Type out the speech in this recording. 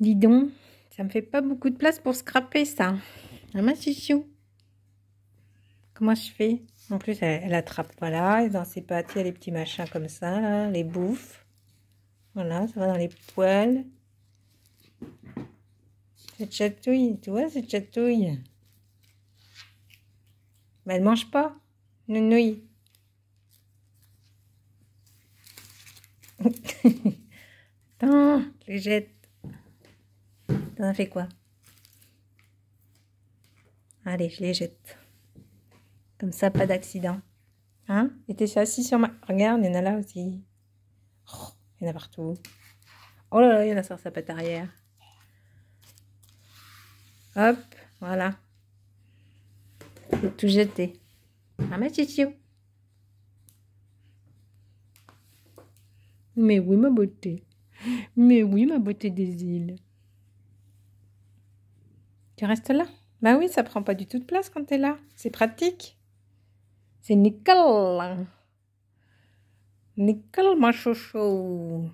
Dis donc, ça me fait pas beaucoup de place pour scraper ça. Ah ma Comment je fais En plus, elle, attrape, voilà, dans ses pattes, il y a les petits machins comme ça, les bouffes. Voilà, ça va dans les poils. Cette chatouille, tu vois, cette chatouille. Mais elle mange pas, nounouille. Attends, je les jette. T'en as fait quoi Allez, je les jette. Comme ça, pas d'accident. Hein Et t'es assis sur ma... Regarde, il y en a là aussi. Oh, il y en a partout. Oh là là, il y en a sur sa patte arrière. Hop, voilà. Faut tout jeter. Ah, ma Mais oui, ma beauté. Mais oui, ma beauté des îles. Tu restes là Bah oui, ça prend pas du tout de place quand tu es là. C'est pratique. C'est nickel. Nickel, ma chouchou.